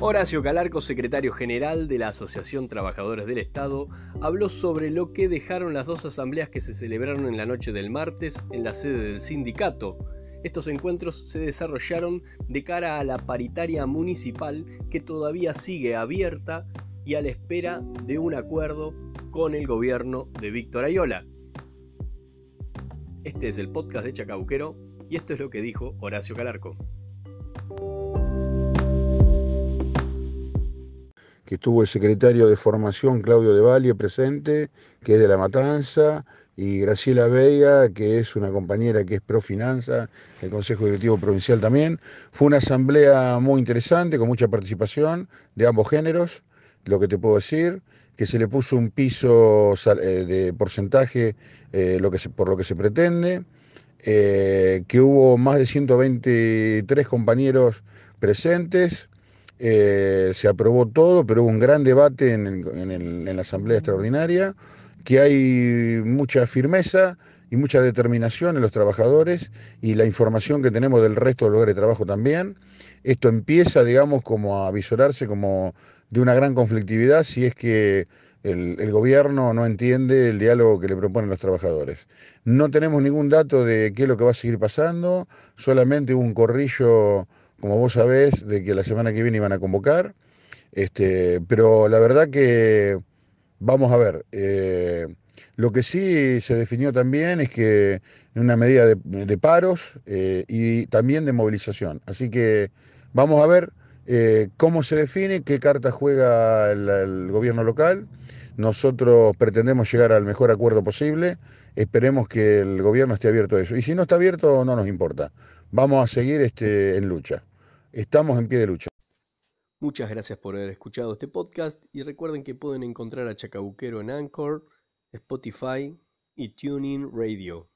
Horacio Calarco, secretario general de la Asociación Trabajadores del Estado, habló sobre lo que dejaron las dos asambleas que se celebraron en la noche del martes en la sede del sindicato. Estos encuentros se desarrollaron de cara a la paritaria municipal que todavía sigue abierta y a la espera de un acuerdo con el gobierno de Víctor Ayola. Este es el podcast de Chacabuquero y esto es lo que dijo Horacio Calarco. que estuvo el secretario de formación Claudio De Valle presente, que es de La Matanza, y Graciela Vega, que es una compañera que es profinanza del Consejo Directivo Provincial también. Fue una asamblea muy interesante, con mucha participación de ambos géneros, lo que te puedo decir, que se le puso un piso eh, de porcentaje eh, lo que por lo que se pretende, eh, que hubo más de 123 compañeros presentes eh, se aprobó todo, pero hubo un gran debate en, la Asamblea Extraordinaria, que hay mucha firmeza y mucha determinación en los trabajadores y la información que tenemos del resto del lugares de trabajo también. Esto empieza, digamos, como a visorarse como de una gran conflictividad si es que el, el, gobierno no entiende el diálogo que le proponen los trabajadores. No tenemos ningún dato de qué es lo que va a seguir pasando, solamente un corrillo como vos sabés, de que la semana que viene iban a convocar. Este, pero la verdad que vamos a ver. Eh, lo que sí se definió también es que una medida de, de paros eh, y también de movilización. Así que vamos a ver eh, cómo se define, qué carta juega el, el, gobierno local. Nosotros pretendemos llegar al mejor acuerdo posible. Esperemos que el gobierno esté abierto a eso. Y si no está abierto, no nos importa. Vamos a seguir este, en lucha. Estamos en pie de lucha. Muchas gracias por haber escuchado este podcast y recuerden que pueden encontrar a Chacabuquero en Anchor, Spotify y TuneIn Radio.